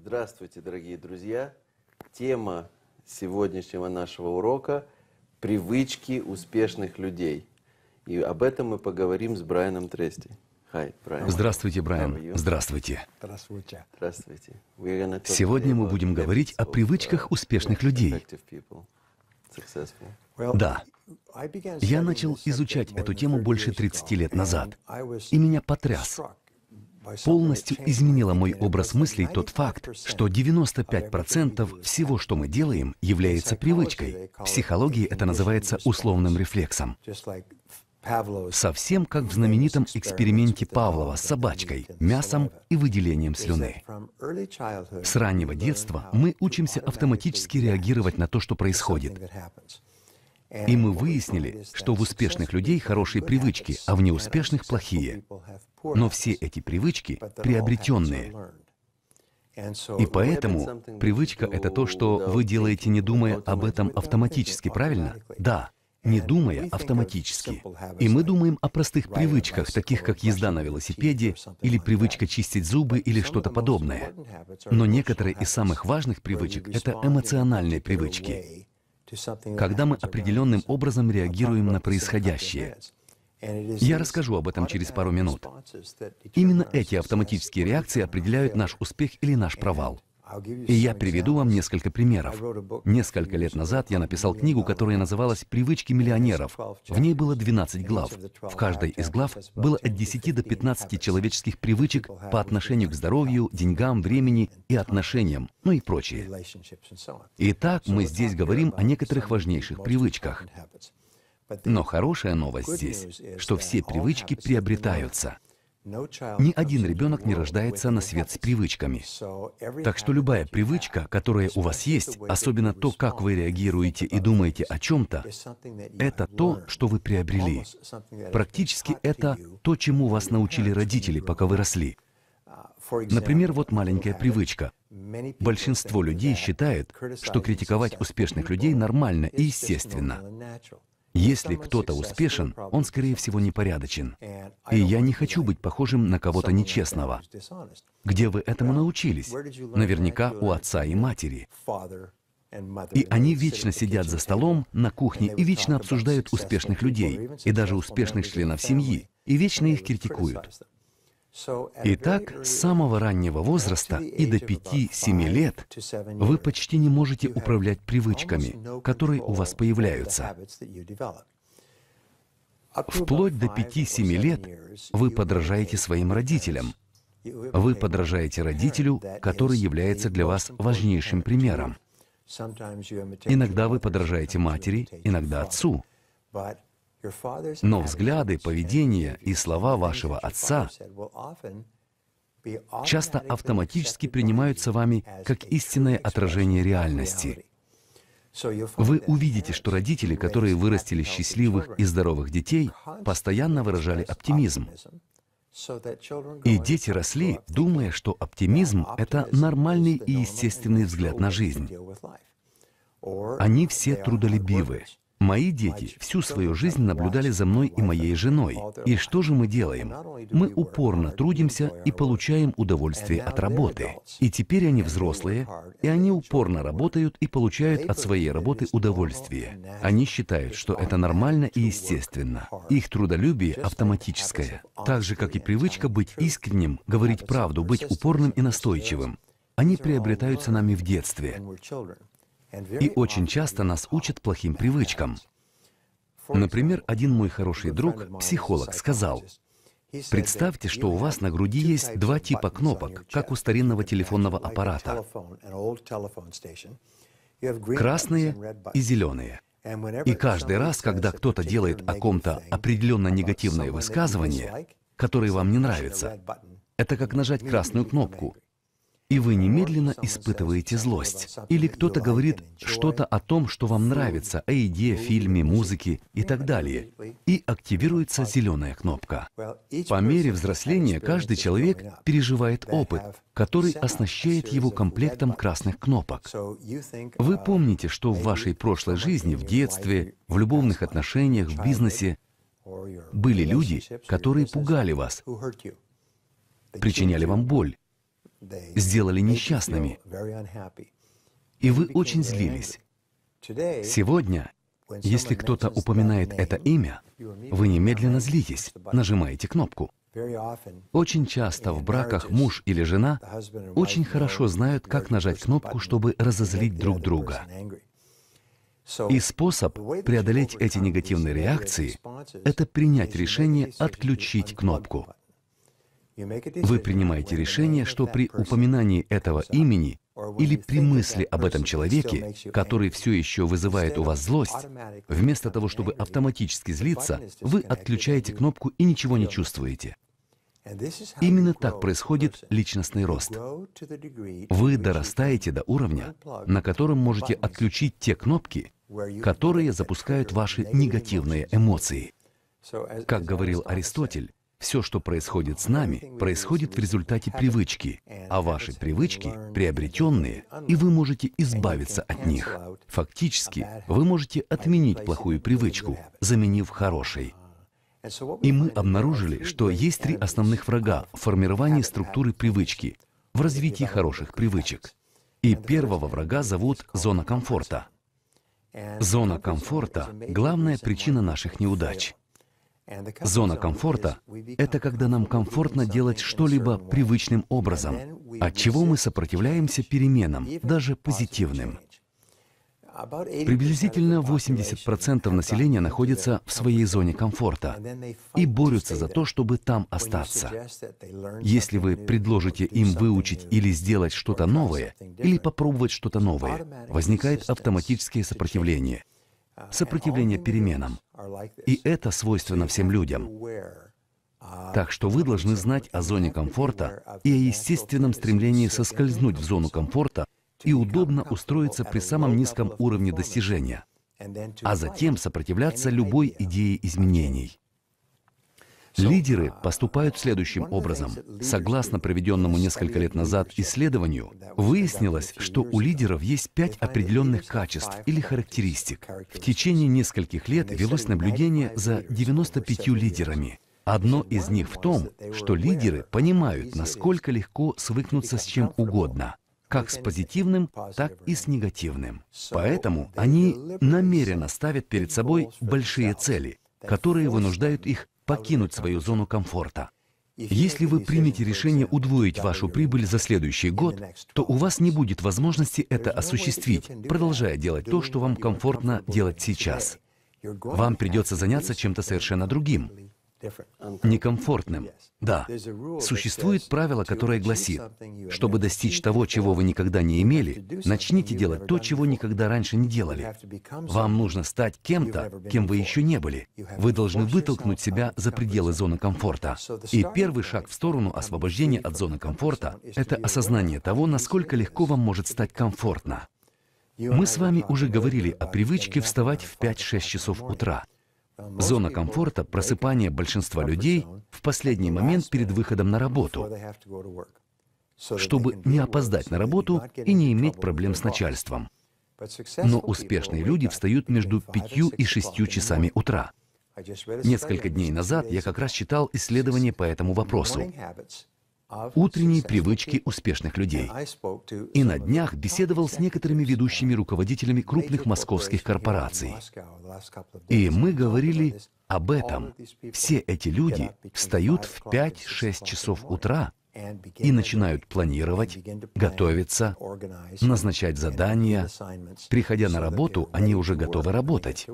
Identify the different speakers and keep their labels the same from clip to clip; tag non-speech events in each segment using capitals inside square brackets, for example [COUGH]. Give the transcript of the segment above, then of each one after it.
Speaker 1: Здравствуйте, дорогие друзья! Тема сегодняшнего нашего
Speaker 2: урока – привычки успешных людей. И об этом мы поговорим с Брайаном Трести. Hi, Брайан. Здравствуйте, Брайан. Здравствуйте. Здравствуйте. Здравствуйте. Сегодня
Speaker 1: мы будем говорить о привычках uh, успешных людей. Да. Я начал изучать эту тему больше 30 лет назад, и меня потряс полностью изменило мой образ мыслей тот факт, что 95% всего, что мы делаем, является привычкой. В психологии это называется условным рефлексом. Совсем как в знаменитом эксперименте Павлова с собачкой, мясом и выделением слюны. С раннего детства мы учимся автоматически реагировать на то, что происходит.
Speaker 2: И мы выяснили, что в успешных людей хорошие привычки, а в неуспешных плохие. Но все эти привычки приобретенные. И поэтому привычка
Speaker 1: — это то, что вы делаете, не думая об этом автоматически, правильно? Да, не думая автоматически. И мы думаем о простых привычках, таких как езда на велосипеде, или привычка чистить зубы, или что-то подобное. Но некоторые из самых важных привычек — это эмоциональные привычки когда мы определенным образом реагируем на происходящее.
Speaker 2: Я расскажу об этом через пару минут.
Speaker 1: Именно эти автоматические реакции определяют наш успех или наш провал. И я приведу вам несколько примеров. Несколько лет назад я написал книгу, которая называлась «Привычки миллионеров». В ней было 12 глав. В каждой из глав было от 10 до 15 человеческих привычек по отношению к здоровью, деньгам, времени и отношениям, ну и прочее. Итак, мы здесь говорим о некоторых важнейших привычках. Но хорошая новость здесь, что все привычки приобретаются.
Speaker 2: Ни
Speaker 1: один ребенок не рождается на свет с привычками. Так что любая привычка, которая у вас есть, особенно то, как вы реагируете и думаете о чем-то, это то, что вы приобрели. Практически это то, чему вас научили родители, пока вы росли. Uh, Например, вот маленькая привычка. Большинство людей считает, что критиковать успешных людей нормально и естественно. Если кто-то успешен, он, скорее всего, непорядочен. И я не хочу быть похожим на кого-то нечестного. Где вы этому научились? Наверняка у отца и матери.
Speaker 2: И они вечно сидят
Speaker 1: за столом, на кухне, и вечно обсуждают успешных людей, и даже успешных членов семьи, и вечно их критикуют.
Speaker 2: Итак, с
Speaker 1: самого раннего возраста и до 5-7 лет вы почти не можете управлять привычками, которые у вас появляются. Вплоть до 5-7 лет вы подражаете своим родителям. Вы подражаете родителю, который является для вас важнейшим примером.
Speaker 2: Иногда
Speaker 1: вы подражаете матери, иногда отцу.
Speaker 2: Но взгляды, поведение и слова вашего отца часто автоматически
Speaker 1: принимаются вами как истинное отражение реальности.
Speaker 2: Вы увидите,
Speaker 1: что родители, которые вырастили счастливых и здоровых детей, постоянно выражали оптимизм. И дети росли, думая, что оптимизм — это нормальный и естественный взгляд на жизнь. Они все трудолюбивы. Мои дети всю свою жизнь наблюдали за мной и моей женой. И что же мы делаем? Мы упорно трудимся и получаем удовольствие от работы. И теперь они взрослые, и они упорно работают и получают от своей работы удовольствие. Они считают, что это нормально и естественно. Их трудолюбие автоматическое. Так же, как и привычка быть искренним, говорить правду, быть упорным и настойчивым. Они приобретаются нами в детстве. И очень часто нас учат плохим привычкам. Например, один мой хороший друг, психолог, сказал,
Speaker 2: Представьте, что у вас на груди есть два типа кнопок,
Speaker 1: как у старинного телефонного аппарата.
Speaker 2: Красные и зеленые. И каждый
Speaker 1: раз, когда кто-то делает о ком-то определенно негативное высказывание, которое вам не нравится, это как нажать красную кнопку, и вы немедленно испытываете злость. Или кто-то говорит что-то о том, что вам нравится, о еде, фильме, музыке и так далее, и активируется зеленая кнопка. По мере взросления каждый человек переживает опыт, который оснащает его комплектом красных кнопок. Вы помните, что в вашей прошлой жизни, в детстве, в любовных отношениях, в бизнесе
Speaker 2: были люди,
Speaker 1: которые пугали вас, причиняли вам боль,
Speaker 2: сделали
Speaker 1: несчастными, и вы очень злились.
Speaker 2: Сегодня, если кто-то упоминает это имя, вы немедленно злитесь, нажимаете кнопку.
Speaker 1: Очень часто в браках муж или жена очень хорошо знают, как нажать кнопку, чтобы разозлить друг друга. И способ преодолеть эти негативные реакции — это принять решение отключить кнопку.
Speaker 2: Вы принимаете решение, что при упоминании этого имени или при мысли об этом человеке, который все еще вызывает у вас злость, вместо того, чтобы автоматически злиться, вы отключаете кнопку и ничего не
Speaker 1: чувствуете.
Speaker 2: Именно так
Speaker 1: происходит личностный рост.
Speaker 2: Вы дорастаете до уровня, на котором можете
Speaker 1: отключить те кнопки, которые запускают ваши негативные эмоции. Как говорил Аристотель, все, что происходит с нами, происходит в результате привычки, а ваши привычки приобретенные, и вы можете избавиться от них. Фактически, вы можете отменить плохую привычку, заменив хорошей. И мы обнаружили, что есть три основных врага в формировании структуры привычки, в развитии хороших привычек. И первого врага зовут зона комфорта.
Speaker 2: Зона комфорта —
Speaker 1: главная причина наших неудач. Зона комфорта ⁇ это когда нам комфортно делать что-либо привычным образом, от чего мы сопротивляемся переменам, даже позитивным.
Speaker 2: Приблизительно 80% населения находится в своей зоне комфорта и борются за то, чтобы там остаться. Если вы предложите им выучить или сделать что-то новое, или попробовать что-то новое, возникает автоматическое сопротивление —
Speaker 1: сопротивление переменам.
Speaker 2: И это свойственно всем людям.
Speaker 1: Так что вы должны знать о зоне комфорта и о естественном стремлении соскользнуть в зону комфорта и удобно устроиться при самом низком уровне достижения, а затем сопротивляться любой идее изменений. Лидеры поступают следующим образом. Согласно проведенному несколько лет назад исследованию, выяснилось, что у лидеров есть пять определенных качеств или характеристик. В течение нескольких лет велось наблюдение за 95 лидерами. Одно из них в том, что лидеры понимают, насколько легко свыкнуться с чем угодно, как с позитивным, так и с негативным. Поэтому они намеренно ставят перед собой большие цели, которые вынуждают их покинуть свою зону комфорта. Если вы примете решение удвоить вашу прибыль за следующий год, то у вас не будет возможности это осуществить, продолжая делать то, что вам комфортно делать сейчас. Вам придется заняться чем-то совершенно другим некомфортным. Да, существует правило, которое гласит, чтобы достичь того, чего вы никогда не имели, начните делать то, чего никогда раньше не делали. Вам нужно стать кем-то, кем вы еще не были. Вы должны вытолкнуть себя за пределы зоны комфорта. И первый шаг в сторону освобождения от зоны комфорта — это осознание того, насколько легко вам может стать комфортно. Мы с вами уже говорили о привычке вставать в 5-6 часов утра — Зона комфорта – просыпание большинства людей в последний момент перед выходом на работу,
Speaker 2: чтобы не опоздать
Speaker 1: на работу и не иметь проблем с начальством. Но успешные люди встают между пятью и шестью часами утра. Несколько дней назад я как раз читал исследование по этому вопросу
Speaker 2: утренней привычки успешных людей. И на
Speaker 1: днях беседовал с некоторыми ведущими руководителями крупных московских корпораций. И мы говорили об этом. Все эти люди встают в 5-6 часов утра и начинают планировать, готовиться, назначать задания. Приходя на работу, они уже готовы работать.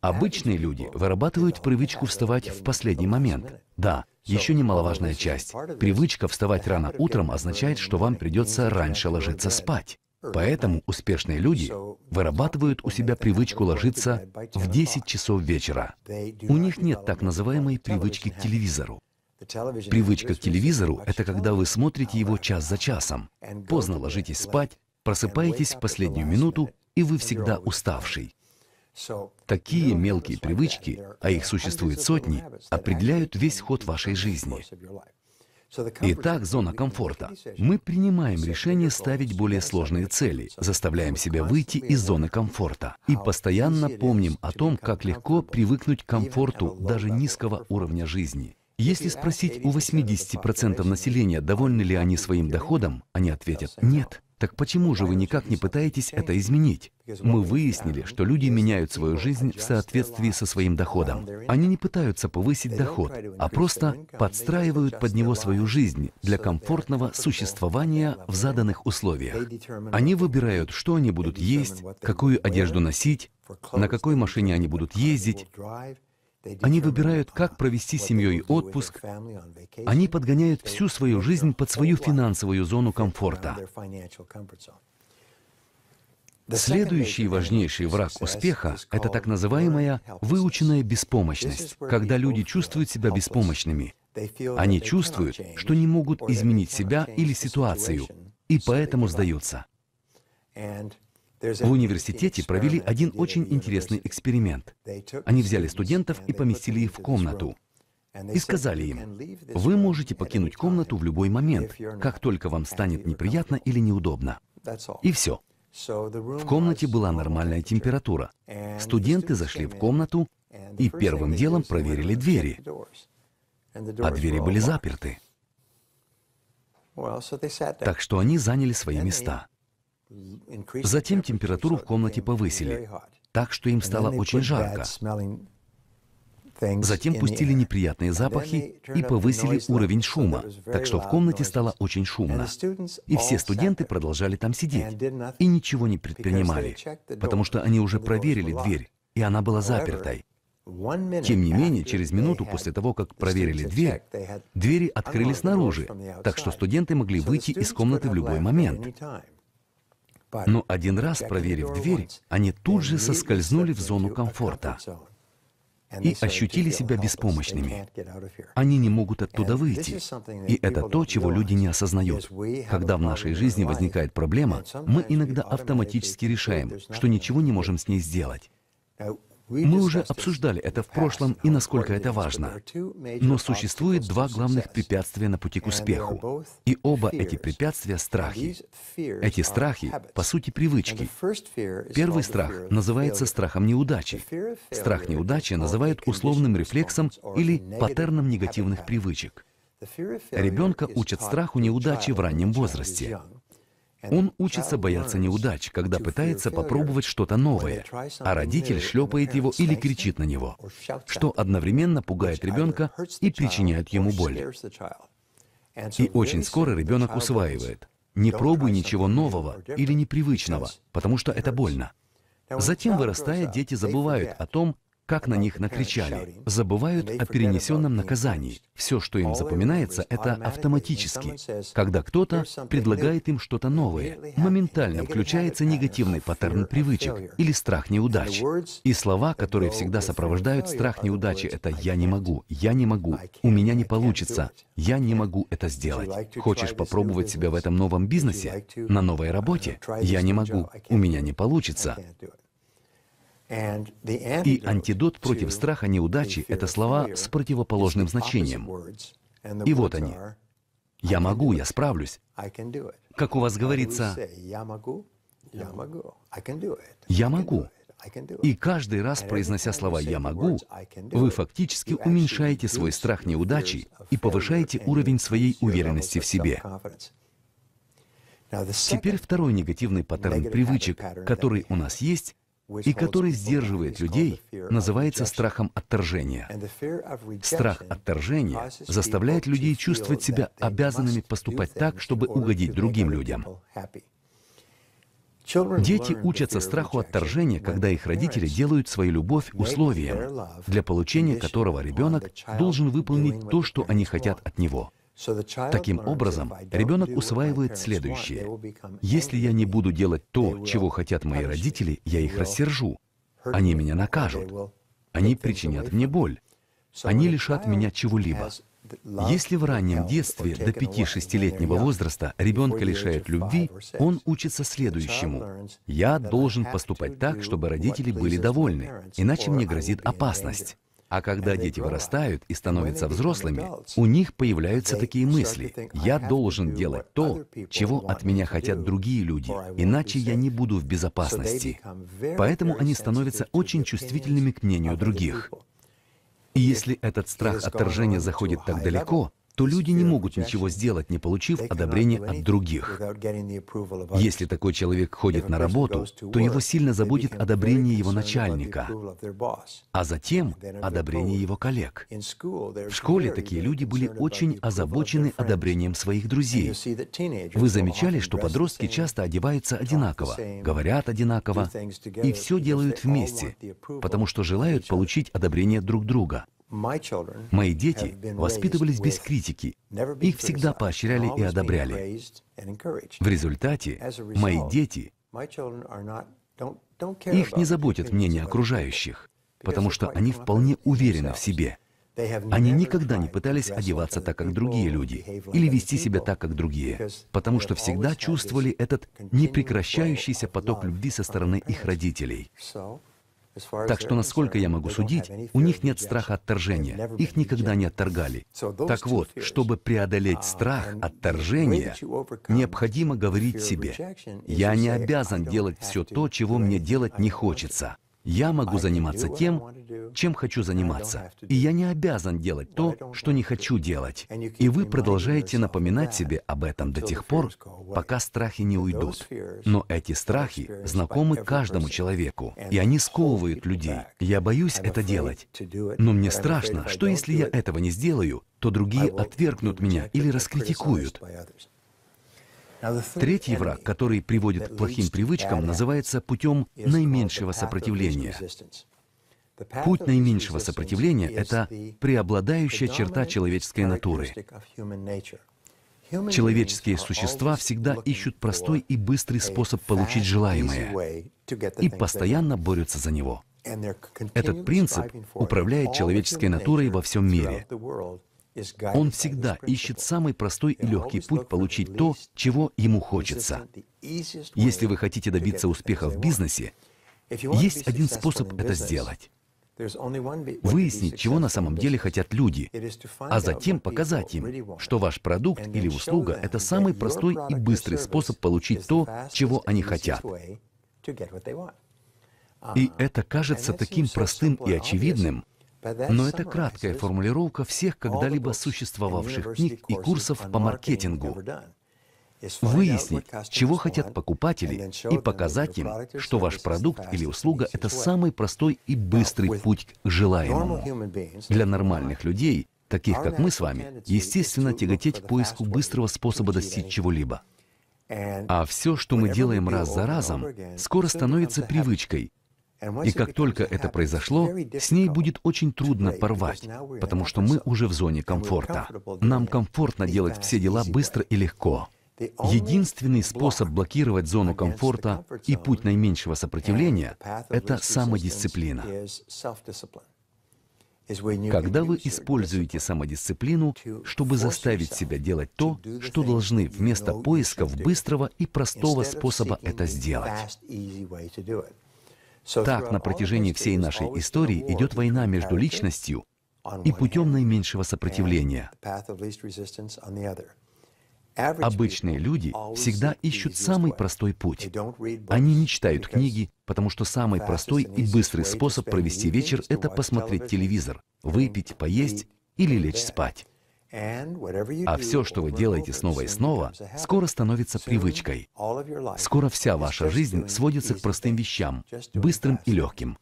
Speaker 1: Обычные люди вырабатывают привычку вставать в последний момент. Да, еще немаловажная часть. Привычка вставать рано утром означает, что вам придется раньше ложиться спать. Поэтому успешные люди вырабатывают у себя привычку ложиться в 10 часов вечера. У них нет так называемой привычки к телевизору.
Speaker 2: Привычка к
Speaker 1: телевизору — это когда вы смотрите его час за часом, поздно ложитесь спать, просыпаетесь в последнюю минуту, и вы всегда уставший. Такие мелкие привычки, а их существует сотни, определяют весь ход вашей жизни.
Speaker 2: Итак, зона
Speaker 1: комфорта. Мы принимаем решение ставить более сложные цели, заставляем себя выйти из зоны комфорта и постоянно помним о том, как легко привыкнуть к комфорту даже низкого уровня жизни. Если спросить у 80% населения, довольны ли они своим доходом, они ответят «нет». Так почему же вы никак не пытаетесь это изменить? Мы выяснили, что люди меняют свою жизнь в соответствии со своим доходом. Они не пытаются повысить доход, а просто подстраивают под него свою жизнь для комфортного существования в заданных условиях. Они выбирают, что они будут есть, какую одежду носить, на какой машине они будут ездить,
Speaker 2: они выбирают, как провести с семьей отпуск. Они подгоняют всю свою жизнь под свою финансовую зону комфорта. Следующий важнейший враг успеха
Speaker 1: — это так называемая выученная беспомощность, когда люди чувствуют себя беспомощными. Они чувствуют, что не могут изменить себя или ситуацию, и поэтому сдаются.
Speaker 2: В университете провели
Speaker 1: один очень интересный эксперимент. Они взяли студентов и поместили их в комнату. И сказали им, вы можете покинуть комнату в любой момент, как только вам станет неприятно или неудобно. И все. В комнате была нормальная температура. Студенты зашли в комнату и первым делом проверили двери.
Speaker 2: А двери были заперты.
Speaker 1: Так что они заняли свои места. Затем температуру в комнате повысили, так что им стало очень жарко.
Speaker 2: Затем пустили неприятные запахи и повысили уровень шума, так что в комнате стало очень шумно. И все студенты
Speaker 1: продолжали там сидеть и ничего не предпринимали, потому что они уже проверили дверь, и она была запертой. Тем не менее, через минуту после того, как проверили дверь,
Speaker 2: двери открылись снаружи,
Speaker 1: так что студенты могли выйти из комнаты в любой момент.
Speaker 2: Но один раз, проверив дверь,
Speaker 1: они тут же соскользнули в зону комфорта и ощутили себя беспомощными. Они не могут оттуда выйти. И это то, чего люди не осознают. Когда в нашей жизни возникает проблема, мы иногда автоматически решаем, что ничего не можем с ней сделать. Мы уже обсуждали это в прошлом и насколько это важно. Но существует два главных препятствия на пути к успеху. И оба эти препятствия — страхи. Эти страхи, по сути, привычки.
Speaker 2: Первый страх называется
Speaker 1: страхом неудачи. Страх неудачи называют условным рефлексом или паттерном негативных привычек.
Speaker 2: Ребенка учат страху неудачи в раннем возрасте.
Speaker 1: Он учится бояться неудач, когда пытается попробовать что-то новое, а родитель шлепает его или кричит на него, что одновременно пугает ребенка и причиняет ему боль.
Speaker 2: И очень скоро ребенок усваивает. Не пробуй
Speaker 1: ничего нового или непривычного, потому что это больно. Затем, вырастая, дети забывают о том, как на них накричали, забывают о перенесенном наказании. Все, что им запоминается, это автоматически. Когда кто-то предлагает им что-то новое, моментально включается негативный паттерн привычек или страх неудач. И слова, которые всегда сопровождают страх неудачи, это «я не могу», «я не могу», «у меня не получится», «я не могу это сделать». Хочешь попробовать себя в этом новом бизнесе, на новой работе? «Я не могу», «у меня не получится».
Speaker 2: И антидот против страха
Speaker 1: неудачи — это слова с противоположным значением. И вот они. «Я могу, я справлюсь».
Speaker 2: Как у вас говорится, «Я могу». я
Speaker 1: я могу, могу.
Speaker 2: И каждый раз, произнося слова «я могу», вы фактически уменьшаете свой страх неудачи и повышаете уровень своей уверенности в себе.
Speaker 1: Теперь второй негативный паттерн привычек, который у нас есть, и который сдерживает людей, называется страхом отторжения.
Speaker 2: Страх отторжения заставляет людей чувствовать себя обязанными поступать так, чтобы угодить другим людям. Дети учатся страху отторжения, когда их родители делают свою любовь условием, для получения которого ребенок должен выполнить то, что они хотят от него — Таким образом, ребенок усваивает следующее.
Speaker 1: Если я не буду делать то, чего хотят мои родители, я их рассержу. Они меня накажут.
Speaker 2: Они причинят
Speaker 1: мне боль. Они лишат меня чего-либо. Если в раннем детстве до 5-6-летнего возраста ребенка лишают любви, он учится следующему. «Я должен поступать так, чтобы родители были довольны, иначе мне грозит опасность». А когда дети вырастают и становятся взрослыми, у них появляются такие мысли. Я должен делать то, чего от меня хотят другие люди, иначе я не буду в безопасности. Поэтому они становятся очень чувствительными к мнению других. И если этот страх отторжения заходит так далеко, то люди не могут ничего сделать, не получив одобрения от других. Если такой человек ходит на работу, то его сильно заботит одобрение его начальника,
Speaker 2: а затем одобрение его коллег. В школе такие люди
Speaker 1: были очень озабочены одобрением своих друзей.
Speaker 2: Вы замечали, что подростки
Speaker 1: часто одеваются одинаково, говорят одинаково и все делают вместе, потому что желают получить одобрение друг друга. Мои дети воспитывались без критики, их всегда поощряли и одобряли.
Speaker 2: В результате мои дети, их не заботят мнение
Speaker 1: окружающих, потому что они вполне уверены в себе. Они никогда не пытались одеваться так, как другие люди, или вести себя так, как другие, потому что всегда чувствовали этот непрекращающийся поток любви со стороны их родителей.
Speaker 2: Так что, насколько я могу судить, у них нет страха отторжения. Их никогда не отторгали. Так вот, чтобы преодолеть um, страх отторжения, необходимо говорить себе, «Я не обязан
Speaker 1: делать все то, чего мне делать не хочется». Я могу заниматься тем, чем хочу заниматься. И я не обязан делать то, что не хочу делать. И вы продолжаете напоминать себе об этом до тех пор, пока страхи не уйдут. Но эти страхи знакомы каждому человеку, и они сковывают людей. Я боюсь это делать, но мне страшно, что если я этого не сделаю, то другие отвергнут меня или раскритикуют.
Speaker 2: Третий враг,
Speaker 1: который приводит к плохим привычкам, называется путем наименьшего сопротивления. Путь наименьшего сопротивления — это преобладающая черта человеческой натуры.
Speaker 2: Человеческие
Speaker 1: существа всегда ищут простой и быстрый способ получить желаемое и постоянно борются за него. Этот принцип управляет человеческой натурой во всем мире.
Speaker 2: Он всегда ищет самый простой и легкий путь
Speaker 1: получить то, чего ему хочется.
Speaker 2: Если вы хотите добиться успеха в бизнесе,
Speaker 1: есть один способ это сделать.
Speaker 2: Выяснить,
Speaker 1: чего на самом деле хотят люди, а затем показать им, что ваш продукт или услуга — это самый простой и быстрый способ получить то, чего они хотят.
Speaker 2: И uh, это кажется таким простым и очевидным, но это краткая формулировка всех когда-либо существовавших книг и курсов по маркетингу. Выяснить, чего
Speaker 1: хотят покупатели, и показать им, что ваш продукт или услуга — это самый простой и быстрый путь к желаемому. Для нормальных людей, таких как мы с вами, естественно, тяготеть к поиску быстрого способа достичь чего-либо. А все, что мы делаем раз за разом, скоро становится привычкой,
Speaker 2: и как только
Speaker 1: это произошло, с ней будет очень трудно порвать, потому что мы уже в зоне комфорта. Нам комфортно делать все дела быстро и легко. Единственный способ блокировать зону комфорта и путь наименьшего сопротивления — это самодисциплина. Когда вы используете самодисциплину, чтобы заставить себя делать то, что должны вместо поисков быстрого и простого способа это
Speaker 2: сделать. Так на
Speaker 1: протяжении всей нашей истории идет война между личностью и путем наименьшего сопротивления. Обычные люди всегда ищут самый простой путь. Они не читают книги, потому что самый простой и быстрый способ провести вечер — это посмотреть телевизор, выпить, поесть или лечь спать.
Speaker 2: А все, что вы делаете снова и снова, скоро становится привычкой. Скоро вся ваша жизнь сводится к простым вещам, быстрым и легким.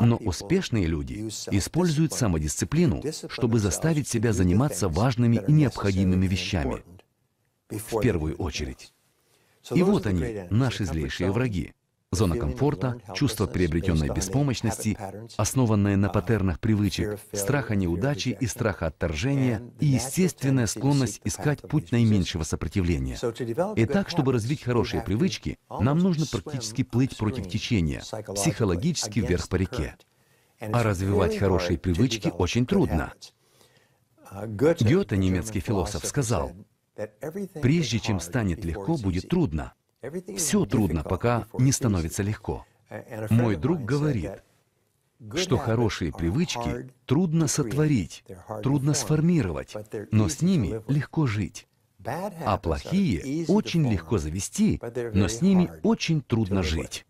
Speaker 1: Но успешные люди используют самодисциплину, чтобы заставить себя заниматься важными и необходимыми вещами. В первую очередь. И вот они, наши злейшие враги. Зона комфорта, чувство приобретенной беспомощности, основанное на паттернах привычек, страха неудачи и страха отторжения, и естественная склонность искать путь наименьшего сопротивления. Итак, чтобы развить хорошие привычки, нам нужно практически плыть против течения, психологически вверх по реке. А развивать хорошие привычки очень трудно. Гёте, немецкий философ, сказал, «Прежде чем станет легко, будет трудно». Все трудно, пока не становится легко. Мой друг говорит, что хорошие привычки трудно сотворить, трудно сформировать, но с ними легко жить.
Speaker 2: А плохие очень
Speaker 1: легко завести, но с ними очень трудно жить.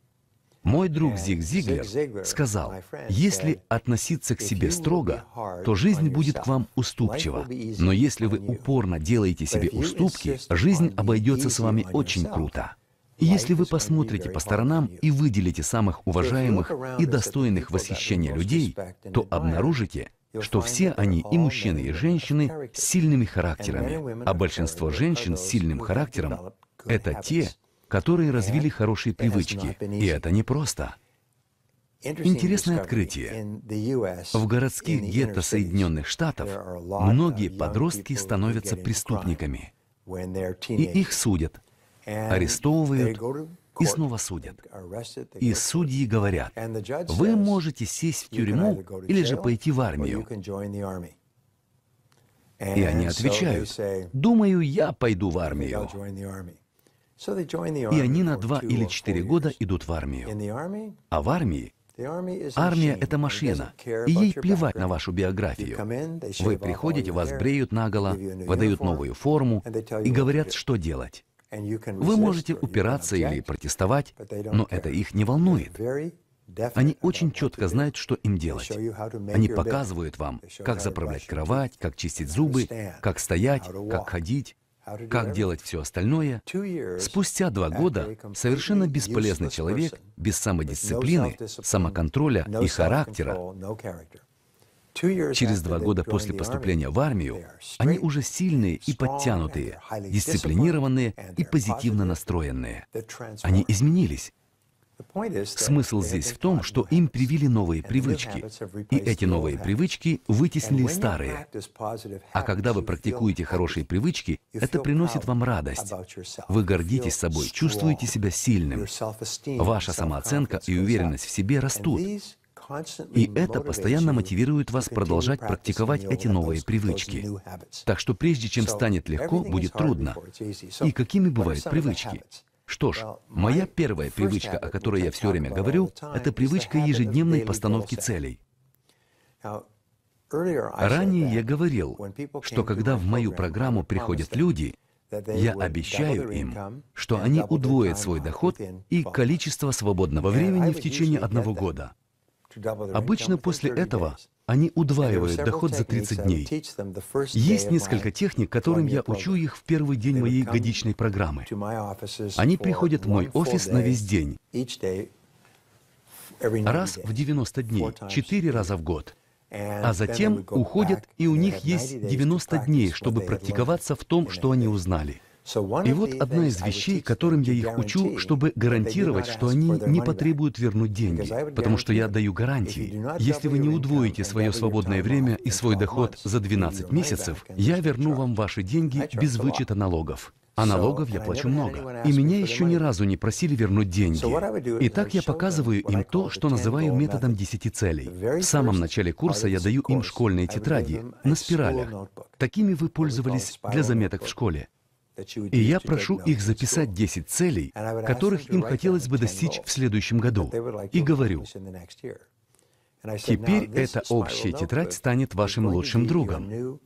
Speaker 1: Мой друг Зиг Зиглер сказал, если относиться к себе строго, то жизнь будет к вам уступчива. Но если вы упорно делаете себе уступки, жизнь обойдется с вами очень круто если вы посмотрите по сторонам и выделите самых уважаемых и достойных восхищения людей, то обнаружите, что все они, и мужчины, и женщины, с сильными характерами. А большинство женщин с сильным характером — это те, которые развили хорошие привычки. И это непросто.
Speaker 2: Интересное открытие. В городских гетто Соединенных Штатов многие подростки становятся преступниками. И их судят арестовывают и снова судят. И судьи говорят, вы
Speaker 1: можете сесть в тюрьму или же пойти в армию. И они отвечают, думаю, я пойду в армию. И они на два или четыре года идут в армию. А в армии
Speaker 2: Армия — это машина, и ей плевать на вашу биографию. Вы приходите, вас бреют наголо, выдают новую форму и говорят, что делать. Вы можете
Speaker 1: упираться или протестовать, но это их не волнует. Они очень четко знают, что им делать. Они показывают вам, как заправлять кровать, как чистить зубы, как стоять, как ходить, как делать все остальное. Спустя два года совершенно бесполезный человек, без самодисциплины, самоконтроля и характера Через два года после поступления в армию они уже сильные и подтянутые, дисциплинированные и позитивно настроенные. Они изменились.
Speaker 2: Смысл здесь в том, что им
Speaker 1: привили новые привычки, и эти новые привычки вытеснили старые. А когда вы практикуете хорошие привычки, это приносит вам радость. Вы гордитесь собой, чувствуете себя сильным. Ваша самооценка и уверенность в себе растут.
Speaker 2: И это постоянно мотивирует вас продолжать практиковать эти новые привычки. Так что прежде чем станет легко, будет трудно. И какими бывают привычки? Что ж, моя первая привычка, о которой я все время говорю, это привычка ежедневной постановки целей. Ранее я говорил, что когда в мою программу приходят люди, я обещаю им,
Speaker 1: что они удвоят свой доход и количество свободного времени в течение одного года.
Speaker 2: Обычно после
Speaker 1: этого они удваивают доход за 30 дней. Есть несколько техник, которым я учу их в первый день моей годичной программы.
Speaker 2: Они приходят в мой офис на весь день, раз в
Speaker 1: 90 дней, четыре раза в год. А затем уходят, и у них есть 90 дней, чтобы практиковаться в том, что они узнали. И вот одна из вещей, которым я их учу, чтобы гарантировать, что они не потребуют вернуть деньги, потому что я даю гарантии. Если вы не удвоите свое свободное время и свой доход за 12 месяцев, я верну вам ваши деньги без вычета налогов. А налогов я плачу много. И меня еще ни разу не просили вернуть деньги. Итак, я показываю им то, что называю методом 10 целей. В самом начале курса я даю им школьные тетради на спиралях. Такими вы пользовались для заметок в школе.
Speaker 2: И я прошу их записать
Speaker 1: 10 целей, которых им хотелось бы достичь в следующем году. И говорю,
Speaker 2: теперь эта общая тетрадь станет вашим лучшим другом,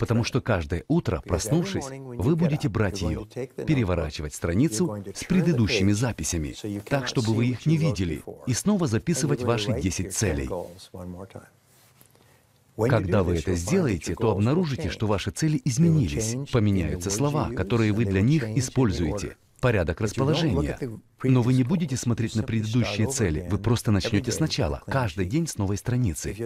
Speaker 1: потому что каждое утро, проснувшись, вы будете брать ее, переворачивать страницу с предыдущими записями, так, чтобы вы их не видели, и снова записывать ваши 10 целей.
Speaker 2: Когда вы это сделаете, то обнаружите, что
Speaker 1: ваши цели изменились, поменяются слова, которые вы для них используете, порядок расположения. Но вы не будете смотреть на предыдущие цели, вы просто начнете сначала, каждый день с новой страницы.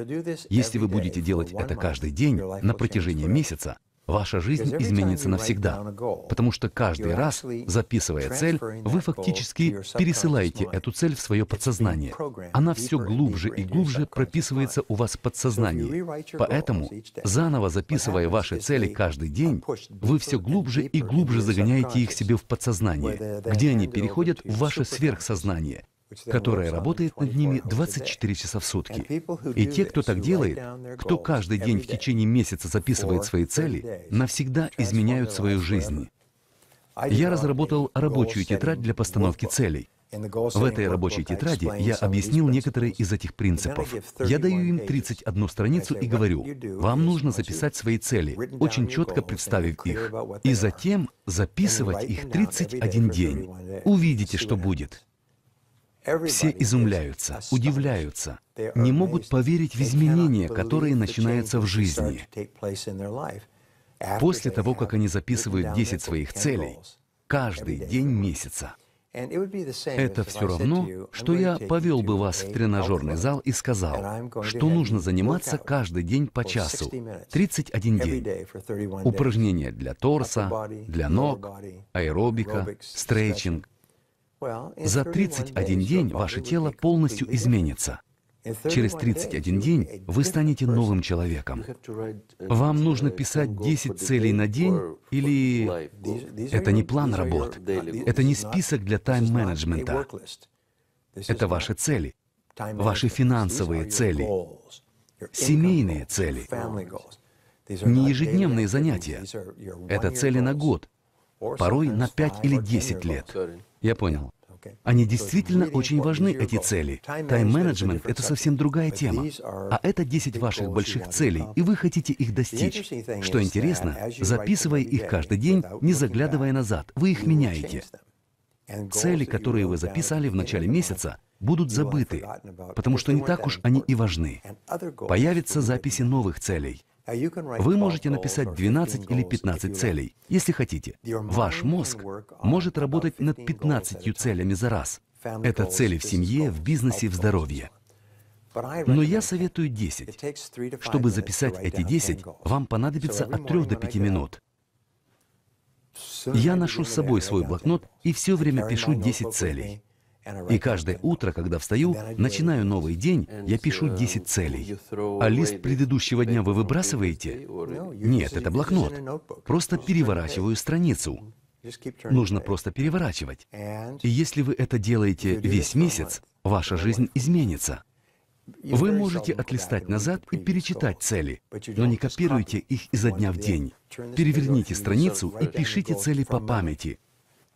Speaker 1: Если вы будете делать это каждый день на протяжении месяца, ваша жизнь изменится навсегда. Потому что каждый раз, записывая цель, вы фактически пересылаете эту цель в свое подсознание. Она все глубже и глубже прописывается у вас в подсознании. Поэтому, заново записывая ваши цели каждый день, вы все глубже и глубже загоняете их себе в подсознание, где они переходят в ваше сверхсознание, которая работает над ними 24 часа в сутки. И те, кто так делает, кто каждый день в течение месяца записывает свои цели, навсегда изменяют свою жизнь. Я разработал рабочую тетрадь для постановки целей. В этой рабочей тетради я объяснил некоторые из этих принципов. Я даю им 31 страницу и говорю, вам нужно записать свои цели, очень четко представив их, и затем записывать их 31 день. Увидите, что будет. Все изумляются, удивляются, не могут поверить в изменения, которые начинаются в жизни. После того, как они записывают 10 своих целей, каждый день месяца.
Speaker 2: Это все равно, что я повел бы вас в тренажерный зал и сказал, что нужно заниматься каждый день по часу, 31 день. Упражнения для торса, для ног, аэробика, стрейчинг, за 31
Speaker 1: день ваше тело полностью изменится.
Speaker 2: Через 31 день вы станете новым человеком. Вам нужно писать 10 целей на день или... Это не план работ, это не список
Speaker 1: для тайм-менеджмента. Это ваши цели, ваши финансовые цели, семейные цели, не ежедневные занятия. Это цели на год, порой на 5 или 10 лет. Я понял. Они действительно очень важны, эти цели. Тайм-менеджмент — это совсем другая тема. А это 10 ваших больших целей, и вы хотите их достичь. Что интересно, записывая их каждый день, не заглядывая назад, вы их меняете. Цели, которые вы записали в начале месяца, будут забыты, потому что не так уж они и важны. Появятся записи новых целей —
Speaker 2: вы можете написать 12 или 15 целей,
Speaker 1: если хотите. Ваш мозг может работать над 15 целями за раз. Это цели в семье, в бизнесе, в здоровье.
Speaker 2: Но я советую 10. Чтобы записать эти 10, вам понадобится от 3 до 5 минут. Я
Speaker 1: ношу с собой свой блокнот и все время пишу 10 целей. И каждое утро, когда встаю, начинаю новый день, я пишу 10 uh, целей. А лист предыдущего дня вы выбрасываете? Нет, это блокнот. Просто переворачиваю страницу. Нужно просто переворачивать. И если вы это делаете весь месяц, ваша жизнь изменится. Вы можете отлистать назад и перечитать цели, но не копируйте их изо дня в день. Переверните страницу и пишите цели по памяти,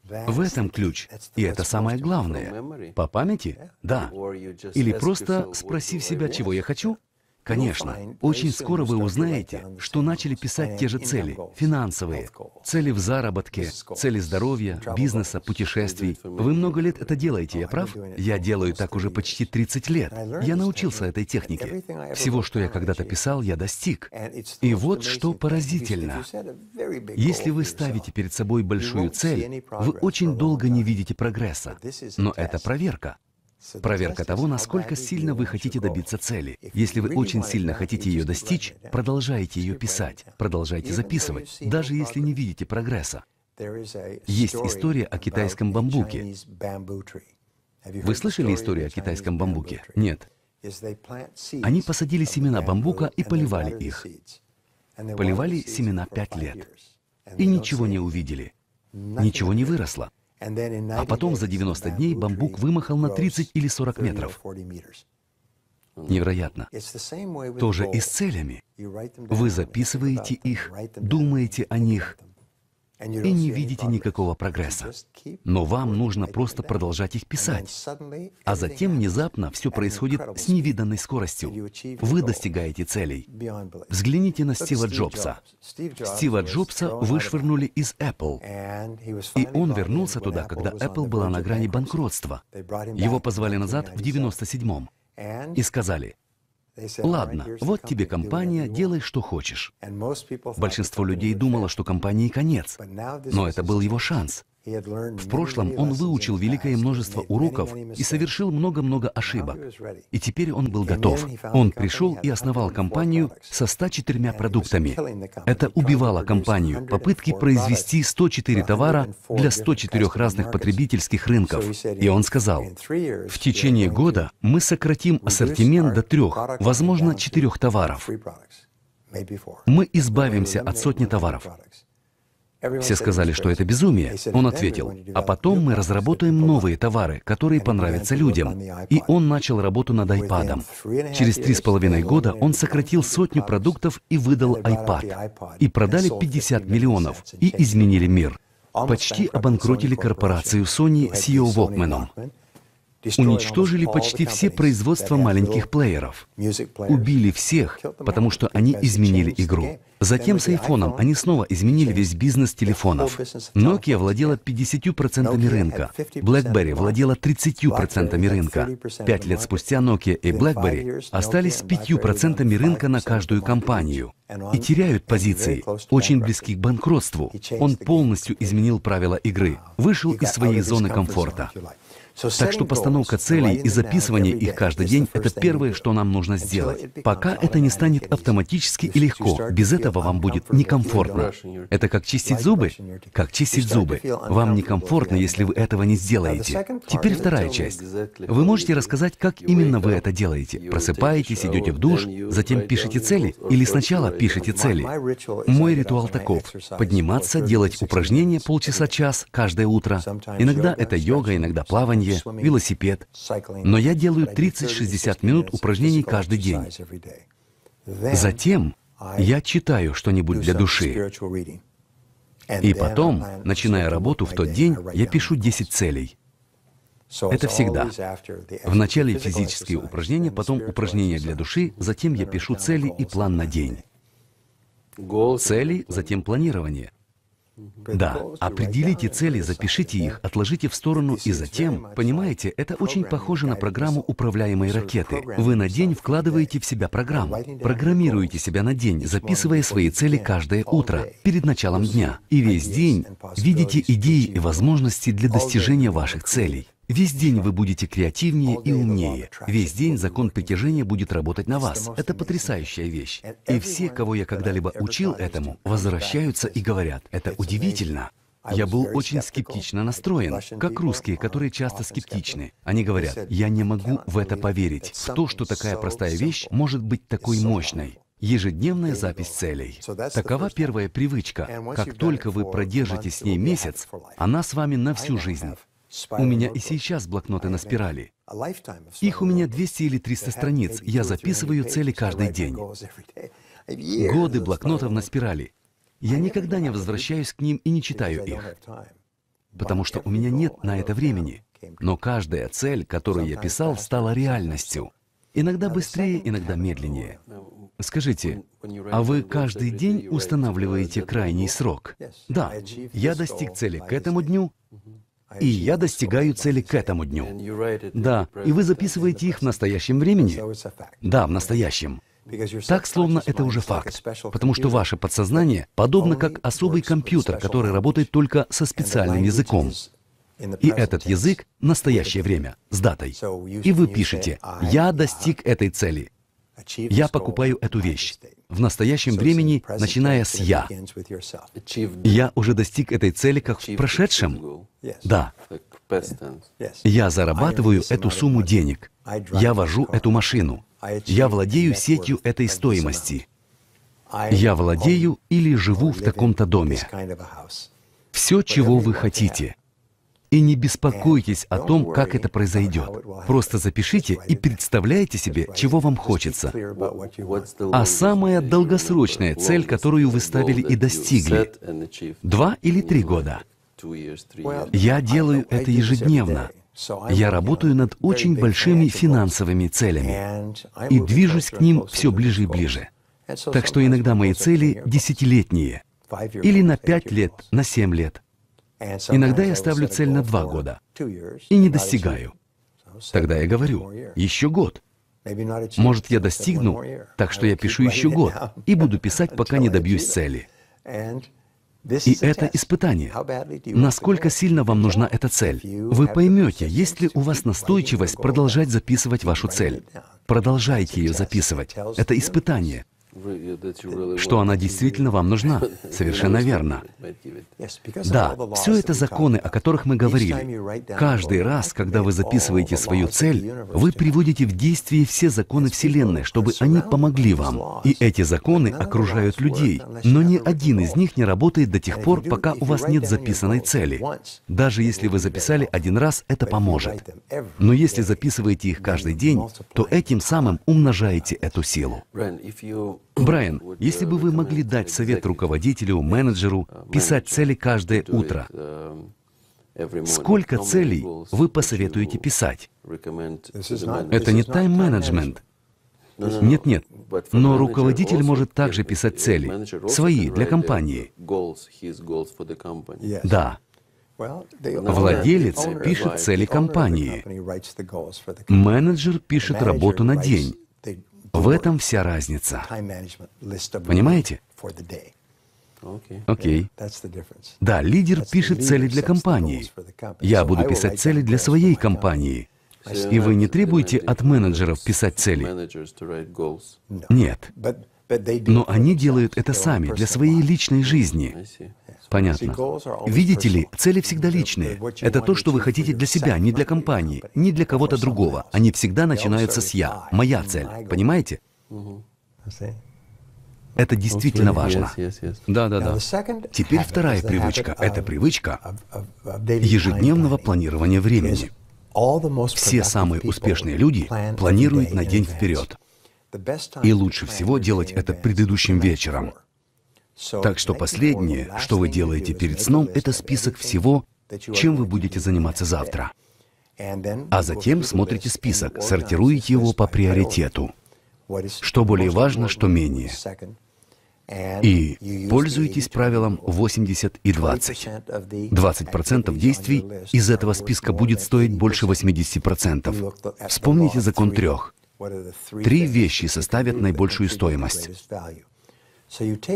Speaker 1: в этом ключ, и это самое главное. По памяти? Да. Или просто спросив себя, чего я хочу, Конечно, очень скоро вы узнаете, что начали писать те же цели, финансовые, цели в заработке, цели здоровья, бизнеса, путешествий. Вы много лет это делаете, я oh, прав? Я делаю так уже почти 30 лет. Я научился этой технике. Всего, что я когда-то писал, я достиг. И вот что поразительно. Если вы ставите перед собой большую цель, вы очень долго не видите прогресса. Но это проверка. Проверка того, насколько сильно вы хотите добиться цели. Если вы очень сильно хотите ее достичь, продолжайте ее писать, продолжайте записывать, даже если не видите прогресса. Есть история о китайском бамбуке.
Speaker 2: Вы слышали историю о китайском бамбуке? Нет. Они
Speaker 1: посадили семена бамбука и поливали
Speaker 2: их. Поливали
Speaker 1: семена пять лет. И ничего не увидели. Ничего не выросло. А потом за 90 дней бамбук вымахал на 30 или 40 метров. Невероятно.
Speaker 2: Тоже и с целями. Вы записываете их,
Speaker 1: думаете о них, и не видите никакого прогресса. Но вам нужно просто продолжать их писать. А затем внезапно все происходит с невиданной скоростью. Вы достигаете целей. Взгляните на Стива Джобса. Стива Джобса вышвырнули из Apple. И он вернулся туда, когда Apple была на грани банкротства. Его позвали назад в 97-м. И сказали, Ладно, вот тебе компания, делай, что хочешь. Большинство людей думало, что компании конец, но это был его шанс. В прошлом он выучил великое множество уроков и совершил много-много ошибок. И теперь он был готов. Он пришел и основал компанию со 104 продуктами. Это убивало компанию. Попытки произвести 104 товара для 104 разных потребительских рынков. И он сказал, в течение года мы сократим ассортимент до трех, возможно, четырех товаров. Мы избавимся от сотни товаров.
Speaker 2: Все сказали, что это безумие. Он ответил, а
Speaker 1: потом мы разработаем новые товары, которые понравятся людям. И он начал работу над iPad. Через три с половиной года он сократил сотню продуктов и выдал iPad. И продали 50 миллионов, и изменили мир. Почти обанкротили корпорацию Sony с ее Walkman уничтожили почти все производства маленьких плееров. Убили всех, потому что они изменили игру. Затем с айфоном они снова изменили весь бизнес телефонов. Nokia владела 50% рынка, BlackBerry владела 30% рынка. Пять лет спустя Nokia и BlackBerry остались с 5% рынка на каждую компанию и теряют позиции, очень близки к банкротству. Он полностью изменил правила игры, вышел из своей зоны комфорта. Так что постановка целей и записывание их каждый день — это первое, что нам нужно сделать. Пока это не станет автоматически и легко, без этого вам будет некомфортно. Это как чистить зубы? Как чистить зубы. Вам некомфортно, если вы этого не сделаете. Теперь вторая часть. Вы можете рассказать, как именно вы это делаете. Просыпаетесь, идете в душ, затем пишете цели или сначала пишете цели. Мой ритуал таков. Подниматься, делать упражнения полчаса-час каждое утро. Иногда это йога, иногда плавание, плавание, велосипед. Но я делаю 30-60 минут упражнений каждый день.
Speaker 2: Затем я читаю что-нибудь для души. И потом,
Speaker 1: начиная работу в тот день, я пишу 10 целей. Это всегда. Вначале физические упражнения, потом упражнения для души, затем я пишу цели и план на день. Цели, затем планирование. Да, определите цели, запишите их, отложите в сторону и затем, понимаете, это очень похоже на программу управляемой ракеты. Вы на день вкладываете в себя программу, программируете себя на день, записывая свои цели каждое утро, перед началом дня. И весь день видите идеи и возможности для достижения ваших целей. Весь день вы будете креативнее и умнее. Весь день закон притяжения будет работать на вас. Это потрясающая вещь. И все, кого я когда-либо учил этому, возвращаются и говорят, это удивительно. Я был очень скептично настроен, как русские, которые uh, часто скептичны. Они говорят, я не могу в это поверить, в то, что такая простая вещь может быть такой мощной. Ежедневная запись целей. Такова первая привычка. Как только вы продержитесь с ней месяц, она с вами на всю жизнь. У меня и сейчас блокноты на спирали. Их у меня 200 или 300 страниц. Я записываю цели каждый день. Годы блокнотов на спирали. Я никогда не возвращаюсь к ним и не читаю их, потому что у меня нет на это времени. Но каждая цель, которую я писал, стала реальностью. Иногда быстрее, иногда медленнее. Скажите, а вы каждый день устанавливаете крайний срок? Да, я достиг цели к этому дню, и я достигаю цели к этому дню. Да, и вы записываете их в настоящем времени. Да, в настоящем. Так, словно это уже факт, потому что ваше подсознание подобно как особый компьютер, который работает только со специальным языком. И этот язык — настоящее время, с датой. И вы пишете «Я достиг этой цели», я покупаю эту вещь. В настоящем времени, начиная с «я». Я уже достиг этой цели как в прошедшем. Да.
Speaker 2: Я зарабатываю эту сумму
Speaker 1: денег. Я вожу эту машину. Я владею сетью этой стоимости. Я владею или живу в таком-то доме. Все, чего вы хотите — и не беспокойтесь о том, как это произойдет. Просто запишите и представляйте себе, чего вам хочется.
Speaker 2: А самая
Speaker 1: долгосрочная цель, которую вы ставили и достигли, два или три года.
Speaker 2: Я делаю это ежедневно. Я работаю над очень большими финансовыми целями и движусь к ним все ближе и ближе. Так что иногда мои цели десятилетние, или на пять лет, на семь лет. Иногда я ставлю цель на два года и не достигаю.
Speaker 1: Тогда я говорю, еще год.
Speaker 2: Может, я достигну, так что я пишу еще год
Speaker 1: и буду писать, пока не добьюсь цели. И это испытание. Насколько сильно вам нужна эта цель? Вы поймете, есть ли у вас настойчивость продолжать записывать вашу цель. Продолжайте ее записывать. Это испытание что она действительно вам нужна. [LAUGHS] Совершенно верно.
Speaker 2: Да, все это законы, о которых мы говорили. Каждый раз, когда вы записываете свою цель, вы
Speaker 1: приводите в действие все законы Вселенной, чтобы они помогли вам. И эти законы окружают людей, но ни один из них не работает до тех пор, пока у вас нет записанной цели. Даже если вы записали один раз, это поможет. Но если записываете их каждый день, то этим самым умножаете эту силу. Брайан, если бы вы могли дать совет руководителю, менеджеру, писать цели каждое утро,
Speaker 2: сколько целей
Speaker 1: вы посоветуете писать?
Speaker 2: Это не тайм-менеджмент.
Speaker 1: Нет-нет, но руководитель может также писать цели, свои, для компании.
Speaker 2: Да, Владелец пишет цели компании. Менеджер пишет работу на день.
Speaker 1: В этом вся разница.
Speaker 2: Понимаете? Окей. Okay. Да, лидер пишет цели для компании. Я буду писать
Speaker 1: цели для своей компании. И вы не требуете от менеджеров писать цели? Нет. Но они делают это сами, для своей личной жизни. Понятно. Видите ли, цели всегда личные. Это то, что вы хотите для себя, не для компании, не для кого-то другого. Они всегда начинаются с «я», «моя цель». Понимаете? Это действительно важно. Да, да, да. Теперь вторая привычка. Это привычка ежедневного планирования времени. Все самые успешные люди планируют на день вперед.
Speaker 2: И лучше всего
Speaker 1: делать это предыдущим вечером. Так что последнее, что вы делаете перед сном, это список всего, чем вы будете заниматься завтра.
Speaker 2: А затем смотрите список, сортируете
Speaker 1: его по приоритету. Что более важно, что менее.
Speaker 2: И
Speaker 1: пользуйтесь правилом 80 и 20. 20% действий из этого списка будет стоить больше 80%. Вспомните закон трех. Три вещи составят наибольшую стоимость.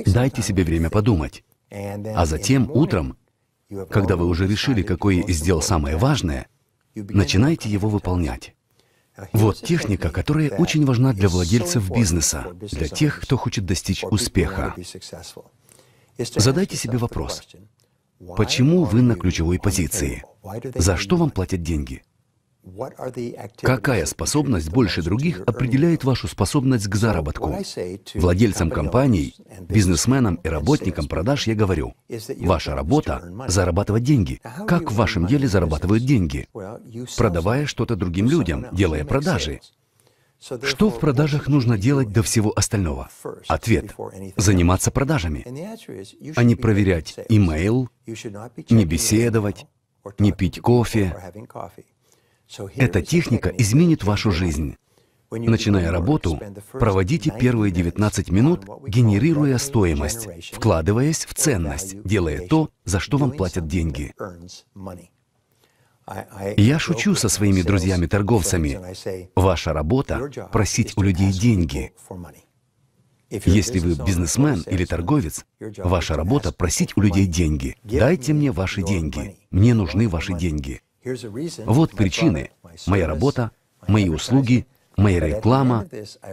Speaker 1: Дайте себе время подумать. А затем утром, когда вы уже решили, какой из дел самое важное, начинайте его выполнять. Вот техника, которая очень важна для владельцев бизнеса, для тех, кто хочет достичь успеха.
Speaker 2: Задайте себе вопрос,
Speaker 1: почему вы на ключевой позиции? За что вам платят деньги? Какая способность больше других определяет вашу способность к заработку? Владельцам компаний, бизнесменам и работникам продаж я говорю, ваша работа – зарабатывать деньги. Как в вашем деле зарабатывают деньги? Продавая что-то другим людям, делая продажи.
Speaker 2: Что в продажах
Speaker 1: нужно делать до всего остального? Ответ – заниматься продажами,
Speaker 2: а не проверять имейл, не
Speaker 1: беседовать, не пить кофе. Эта техника изменит вашу жизнь.
Speaker 2: Начиная работу, проводите первые 19 минут, генерируя стоимость, вкладываясь в ценность, делая то, за что вам платят деньги. Я шучу со своими друзьями-торговцами. Ваша работа —
Speaker 1: просить у людей деньги.
Speaker 2: Если вы бизнесмен или торговец, ваша работа
Speaker 1: — просить у людей деньги. Дайте мне ваши деньги. Мне нужны ваши деньги.
Speaker 2: Вот причины. Моя работа,
Speaker 1: мои услуги, моя реклама,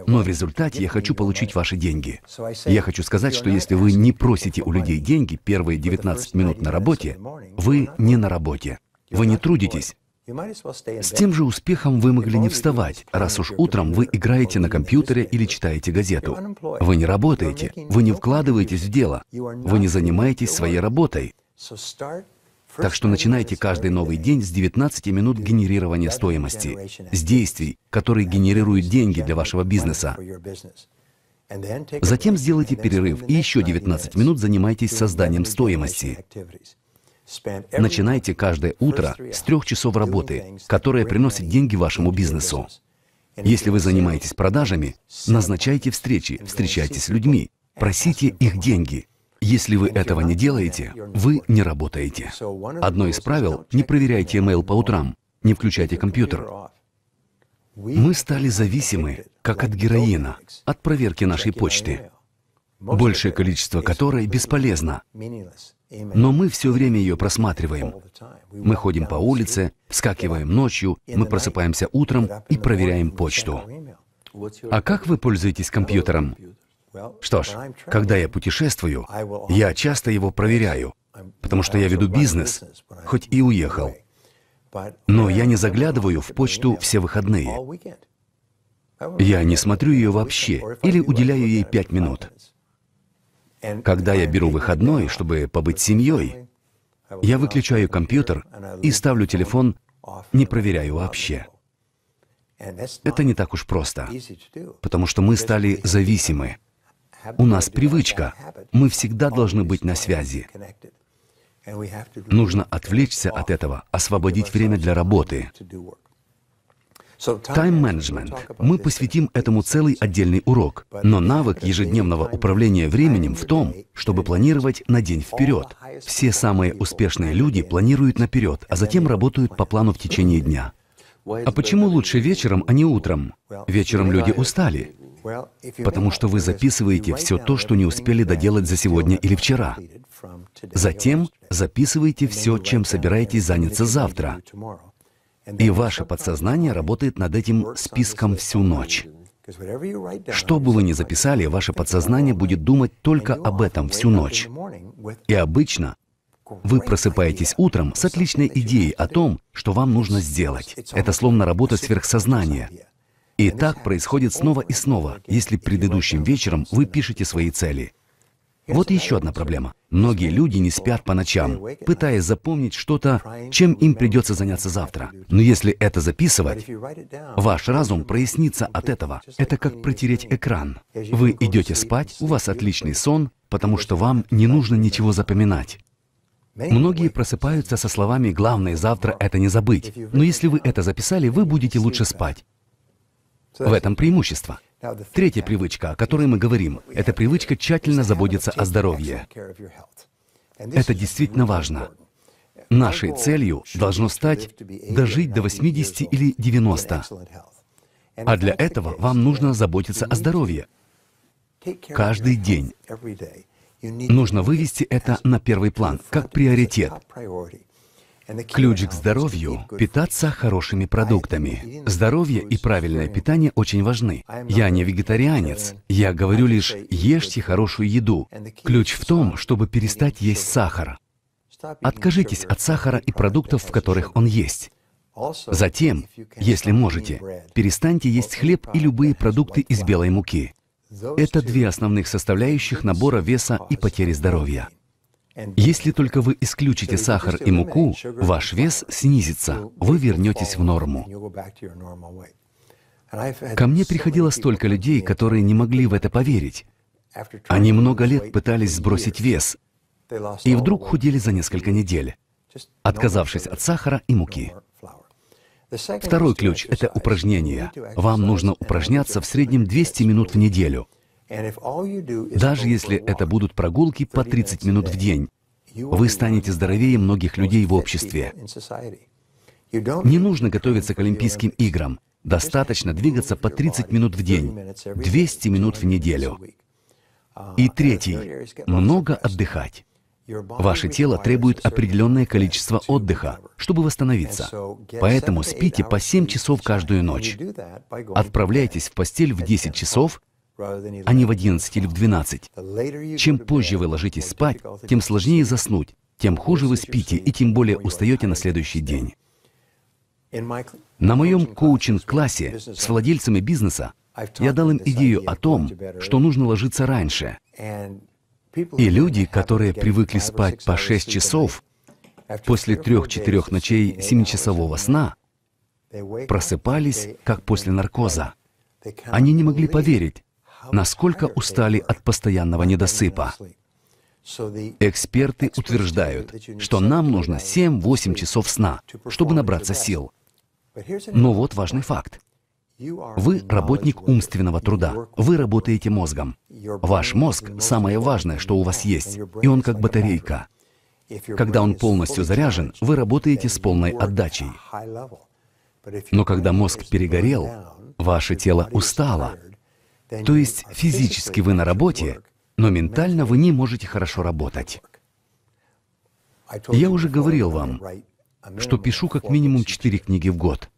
Speaker 1: но в результате я хочу получить ваши деньги. Я хочу сказать, что если вы не просите у людей деньги первые 19 минут на работе, вы не на работе, вы не трудитесь. С тем же успехом вы могли не вставать, раз уж утром вы играете на компьютере или читаете газету. Вы не работаете, вы не вкладываетесь в дело, вы не занимаетесь своей работой. Так что начинайте каждый новый день с 19 минут генерирования стоимости, с действий, которые генерируют деньги для вашего бизнеса. Затем сделайте перерыв и еще 19 минут занимайтесь созданием стоимости. Начинайте каждое утро с трех часов работы, которая приносит деньги вашему бизнесу. Если вы занимаетесь продажами, назначайте встречи, встречайтесь с людьми, просите их деньги. Если вы этого не делаете, вы не работаете. Одно из правил — не проверяйте email по утрам, не включайте компьютер. Мы стали зависимы, как от героина, от проверки нашей почты, большее количество которой бесполезно. Но мы все время ее просматриваем. Мы ходим по улице, вскакиваем ночью, мы просыпаемся утром и проверяем почту. А как вы пользуетесь компьютером? Что ж, когда я путешествую, я часто его проверяю, потому что я веду бизнес, хоть и уехал. Но я не заглядываю в почту все выходные. Я не смотрю ее вообще или уделяю ей пять минут. Когда я беру выходной, чтобы побыть семьей,
Speaker 2: я выключаю
Speaker 1: компьютер и ставлю телефон, не проверяю вообще. Это не так уж просто, потому что мы стали зависимы. У нас привычка. Мы всегда должны быть на связи. Нужно отвлечься от этого, освободить время для работы.
Speaker 2: Тайм-менеджмент.
Speaker 1: Мы посвятим этому целый отдельный урок. Но навык ежедневного управления временем в том, чтобы планировать на день вперед. Все самые успешные люди планируют наперед, а затем работают по плану в течение дня. А почему лучше вечером, а не утром? Вечером люди устали. Потому что вы записываете все то, что не успели доделать за сегодня или вчера. Затем записываете все, чем собираетесь заняться завтра. И ваше подсознание работает над этим списком всю ночь. Что бы вы ни записали, ваше подсознание будет думать только об этом всю ночь. И обычно вы просыпаетесь утром с отличной идеей о том, что вам нужно сделать. Это словно работа сверхсознания. И так происходит снова и снова, если предыдущим вечером вы пишете свои цели. Вот еще одна проблема. Многие люди не спят по ночам, пытаясь запомнить что-то, чем им придется заняться завтра. Но если это записывать, ваш разум прояснится от этого. Это как протереть экран. Вы идете спать, у вас отличный сон, потому что вам не нужно ничего запоминать. Многие просыпаются со словами «главное завтра это не забыть». Но если вы это записали, вы будете лучше спать. В этом преимущество. Третья привычка, о которой мы говорим, это привычка тщательно заботиться о здоровье. Это действительно важно. Нашей целью должно стать дожить до 80 или 90. А для этого вам нужно заботиться о здоровье.
Speaker 2: Каждый день. Нужно
Speaker 1: вывести это на первый план, как приоритет.
Speaker 2: Ключ к здоровью –
Speaker 1: питаться хорошими продуктами. Здоровье и правильное питание очень важны. Я не вегетарианец. Я говорю лишь «ешьте хорошую еду». Ключ в том, чтобы перестать есть сахар. Откажитесь от сахара и продуктов, в которых он есть. Затем, если можете, перестаньте есть хлеб и любые продукты из белой муки. Это две основных составляющих набора веса и потери здоровья. Если только вы исключите сахар и муку, ваш вес снизится, вы вернетесь в
Speaker 2: норму. Ко мне
Speaker 1: приходило столько людей, которые не могли в это поверить. Они много лет пытались сбросить вес, и вдруг худели за несколько недель, отказавшись от сахара и муки.
Speaker 2: Второй
Speaker 1: ключ — это упражнения. Вам нужно упражняться в среднем 200 минут в неделю —
Speaker 2: даже
Speaker 1: если это будут прогулки по 30 минут в день, вы станете здоровее многих людей в обществе. Не нужно готовиться к Олимпийским играм. Достаточно двигаться по 30 минут в день, 200 минут в неделю. И uh, третий — много отдыхать. Ваше тело требует определенное количество отдыха, чтобы восстановиться. Поэтому спите по 7 часов каждую ночь. Отправляйтесь в постель в 10 часов а не в 11 или в 12. Чем позже вы ложитесь спать, тем сложнее заснуть, тем хуже вы спите и тем более устаете на следующий день. На моем коучинг-классе с владельцами бизнеса я дал им идею о том, что нужно ложиться раньше.
Speaker 2: И люди,
Speaker 1: которые привыкли спать по 6 часов, после 3-4 ночей 7-часового сна, просыпались, как после наркоза.
Speaker 2: Они не могли
Speaker 1: поверить, насколько устали от постоянного недосыпа.
Speaker 2: Эксперты утверждают, что нам нужно 7-8 часов сна, чтобы
Speaker 1: набраться сил. Но вот важный факт. Вы работник умственного труда, вы работаете мозгом. Ваш мозг — самое важное, что у вас есть, и он как батарейка.
Speaker 2: Когда он полностью
Speaker 1: заряжен, вы работаете с полной отдачей. Но когда мозг перегорел, ваше тело устало,
Speaker 2: то есть физически вы на работе,
Speaker 1: но ментально вы не можете хорошо работать. Я уже говорил вам, что пишу как минимум четыре книги в год.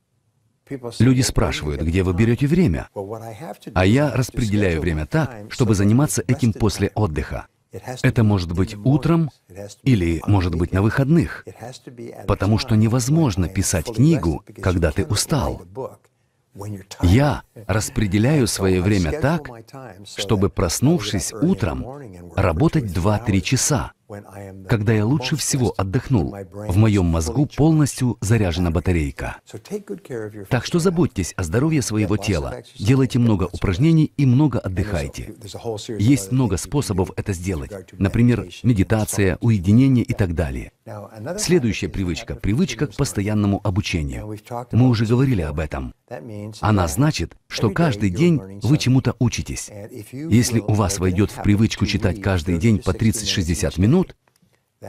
Speaker 2: Люди спрашивают, где вы берете время. А я распределяю
Speaker 1: время так, чтобы заниматься этим после отдыха. Это может быть утром
Speaker 2: или, может быть, на выходных, потому
Speaker 1: что невозможно писать книгу, когда ты устал. Я распределяю свое время так, чтобы, проснувшись утром, работать 2-3 часа, когда я лучше всего отдохнул. В моем мозгу полностью заряжена батарейка. Так что заботьтесь о здоровье своего тела. Делайте много упражнений и много отдыхайте. Есть много способов это сделать. Например, медитация, уединение и так далее. Следующая привычка — привычка к постоянному обучению. Мы уже говорили об этом. Она значит, что каждый день вы чему-то учитесь.
Speaker 2: Если у вас войдет в привычку
Speaker 1: читать каждый день по 30-60 минут,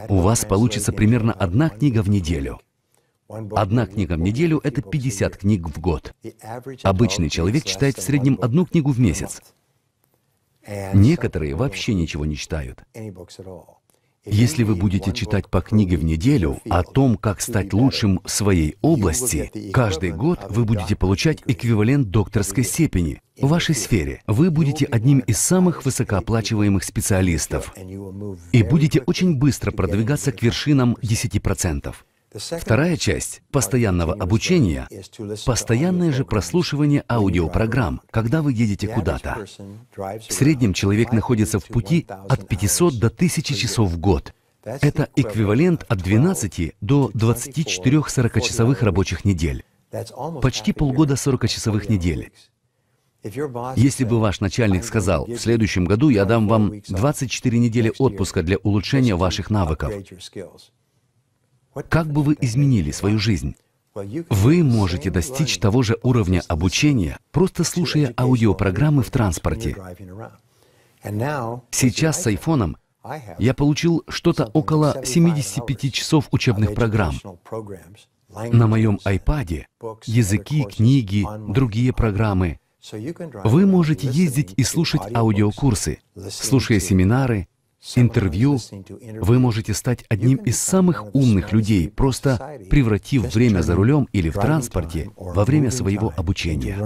Speaker 1: у вас получится примерно одна книга в неделю. Одна книга в неделю — это 50 книг в год. Обычный человек читает в среднем одну книгу в месяц. Некоторые вообще ничего не читают. Если вы будете читать по книге в неделю о том, как стать лучшим в своей области, каждый год вы будете получать эквивалент докторской степени в вашей сфере. Вы будете одним из самых высокооплачиваемых специалистов и будете очень быстро продвигаться к вершинам 10%. Вторая часть постоянного обучения — постоянное же прослушивание аудиопрограмм, когда вы едете куда-то. В среднем человек находится в пути от 500 до 1000 часов в год. Это эквивалент от 12 до 24 40-часовых рабочих недель. Почти полгода 40-часовых недель. Если бы ваш начальник сказал, в следующем году я дам вам 24 недели отпуска для улучшения ваших навыков, как бы вы изменили свою жизнь? Вы можете достичь того же уровня обучения, просто слушая аудиопрограммы в транспорте. Сейчас с айфоном я получил что-то около 75 часов учебных программ. На моем iPad языки, книги, другие программы. Вы можете ездить и слушать аудиокурсы, слушая семинары, интервью, вы можете стать одним из самых умных людей, просто превратив время за рулем или в транспорте во время своего обучения.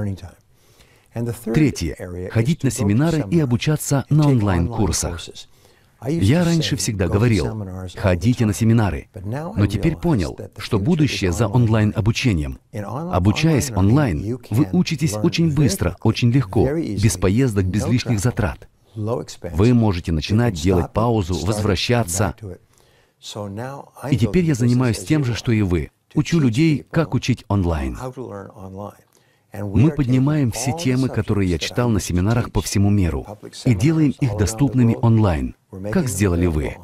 Speaker 2: Третье. Ходить на семинары и
Speaker 1: обучаться на онлайн-курсах. Я раньше всегда говорил, ходите на семинары, но теперь понял, что будущее за онлайн-обучением.
Speaker 2: Обучаясь онлайн, вы учитесь очень быстро, очень легко, без поездок, без лишних затрат вы можете начинать делать паузу, возвращаться. И теперь я занимаюсь
Speaker 1: тем же, что и вы. Учу людей, как учить онлайн.
Speaker 2: Мы поднимаем все темы, которые я читал на семинарах по всему миру, и делаем их доступными онлайн, как сделали вы.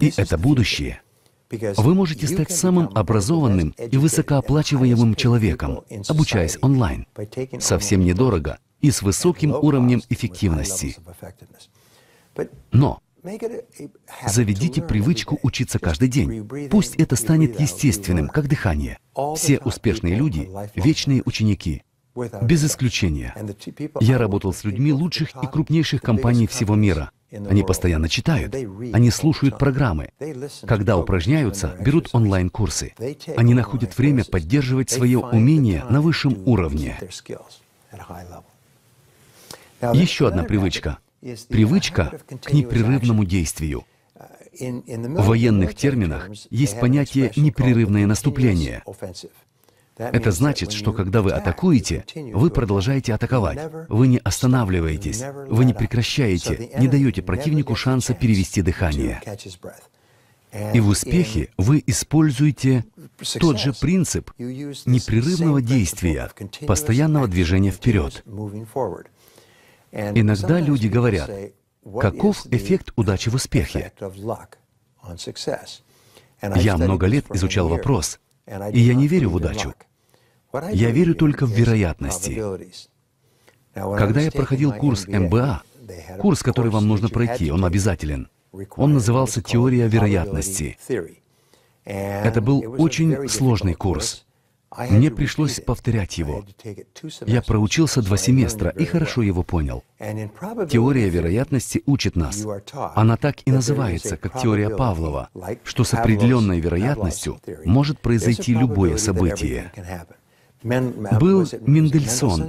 Speaker 1: И это будущее. Вы можете стать самым образованным и высокооплачиваемым человеком, обучаясь онлайн. Совсем недорого и с высоким уровнем эффективности. Но заведите привычку учиться каждый день. Пусть это станет естественным, как дыхание. Все успешные люди — вечные ученики. Без исключения. Я работал с людьми лучших и крупнейших компаний всего мира. Они постоянно читают, они слушают программы. Когда упражняются, берут онлайн-курсы. Они находят время поддерживать свое умение на высшем уровне. Еще одна привычка. Привычка к непрерывному действию.
Speaker 2: В военных терминах есть понятие «непрерывное
Speaker 1: наступление».
Speaker 2: Это значит,
Speaker 1: что когда вы атакуете, вы продолжаете атаковать. Вы не останавливаетесь, вы не прекращаете, не даете противнику шанса перевести дыхание.
Speaker 2: И в успехе
Speaker 1: вы используете тот же принцип непрерывного действия, постоянного движения вперед.
Speaker 2: Иногда люди говорят, каков эффект
Speaker 1: удачи в успехе?
Speaker 2: Я много лет изучал вопрос, и я не верю в удачу.
Speaker 1: Я верю только в вероятности.
Speaker 2: Когда я проходил курс МБА, курс, который вам нужно пройти, он обязателен, он назывался «Теория вероятности». Это был очень
Speaker 1: сложный курс.
Speaker 2: Мне пришлось
Speaker 1: повторять его. Я проучился два семестра и хорошо его понял. Теория вероятности учит нас. Она так и называется, как теория Павлова, что с определенной вероятностью может произойти любое событие.
Speaker 2: Uh, Был Мендельсон,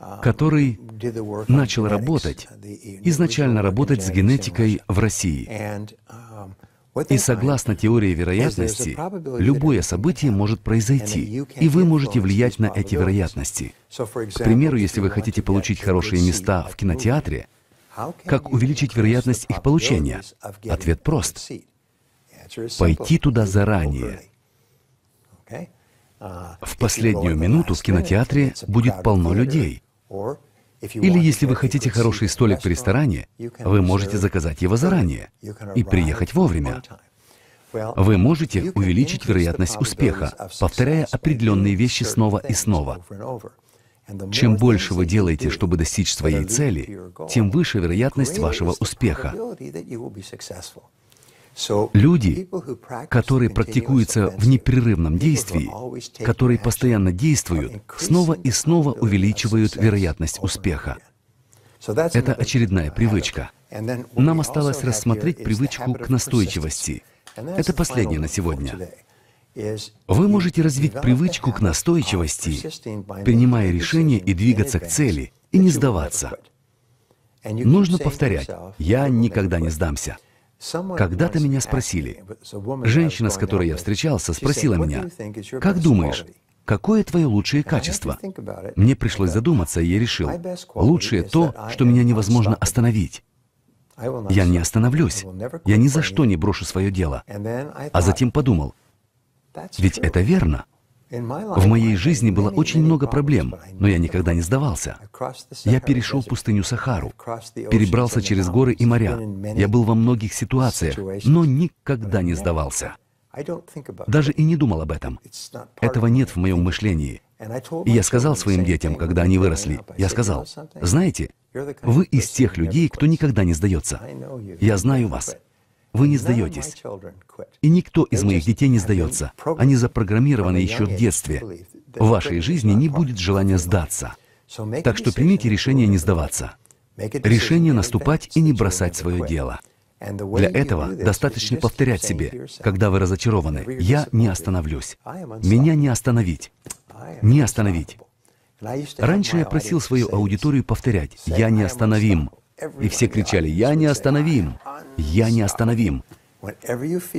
Speaker 2: uh, который начал работать, изначально работать с генетикой
Speaker 1: в России.
Speaker 2: Um, и согласно теории вероятности, любое
Speaker 1: событие может произойти, и вы можете влиять на эти вероятности. К примеру, если вы хотите получить хорошие места в кинотеатре, как увеличить вероятность их получения? Ответ прост.
Speaker 2: Пойти туда заранее. В последнюю минуту в кинотеатре
Speaker 1: будет полно людей.
Speaker 2: Или если вы хотите хороший столик в ресторане, вы можете заказать его заранее и приехать вовремя.
Speaker 1: Вы можете увеличить вероятность успеха, повторяя определенные вещи снова и снова.
Speaker 2: Чем больше вы делаете, чтобы достичь своей цели, тем выше вероятность вашего успеха. Люди, которые практикуются в непрерывном действии, которые
Speaker 1: постоянно действуют, снова и снова увеличивают вероятность успеха.
Speaker 2: Это очередная привычка. Нам осталось рассмотреть привычку к настойчивости.
Speaker 1: Это последнее на сегодня. Вы можете развить привычку к настойчивости, принимая решение и двигаться к цели, и не сдаваться.
Speaker 2: Нужно повторять «я никогда не сдамся». Когда-то меня спросили, женщина, с которой я встречался, спросила меня, «Как думаешь,
Speaker 1: какое твое лучшее качество?» Мне пришлось задуматься, и я решил, лучшее то, что меня невозможно остановить.
Speaker 2: Я не остановлюсь, я ни за что не
Speaker 1: брошу свое дело. А затем подумал,
Speaker 2: ведь это верно.
Speaker 1: В моей жизни было очень много проблем, но я никогда не сдавался. Я перешел пустыню Сахару, перебрался через горы и моря. Я был во многих ситуациях, но никогда не сдавался. Даже и не думал об этом. Этого нет в моем мышлении. И я сказал своим детям, когда они выросли, я сказал, знаете, вы из тех людей, кто никогда не сдается. Я знаю вас.
Speaker 2: Вы не сдаетесь.
Speaker 1: И никто из моих детей не сдается. Они запрограммированы еще в детстве. В вашей жизни не будет желания сдаться.
Speaker 2: Так что примите
Speaker 1: решение не сдаваться.
Speaker 2: Решение наступать
Speaker 1: и не бросать свое дело.
Speaker 2: Для этого достаточно повторять себе, когда вы разочарованы, «Я не остановлюсь». Меня не
Speaker 1: остановить. Не остановить. Раньше я просил свою аудиторию повторять «Я не остановим, И все кричали «Я не остановим. «Я неостановим».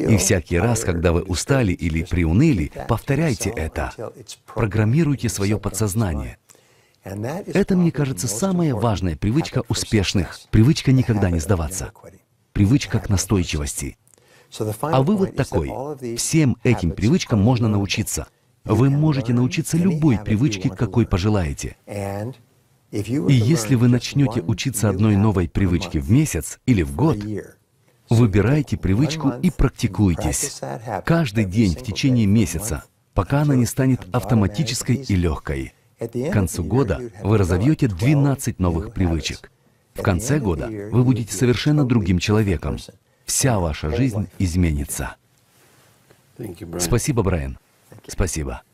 Speaker 2: И всякий раз,
Speaker 1: когда вы устали или приуныли, повторяйте это. Программируйте свое подсознание.
Speaker 2: Это,
Speaker 1: мне кажется, самая важная привычка успешных. Привычка никогда не сдаваться. Привычка к настойчивости.
Speaker 2: А вывод такой. Всем этим
Speaker 1: привычкам можно научиться. Вы можете научиться любой привычке, какой пожелаете.
Speaker 2: И если вы начнете
Speaker 1: учиться одной новой привычке в месяц или в год, Выбирайте привычку и практикуйтесь. Каждый день в течение месяца, пока она не станет автоматической и легкой. К концу года вы разовьете 12 новых привычек. В конце года вы будете совершенно другим человеком. Вся ваша жизнь изменится. Спасибо, Брайан. Спасибо.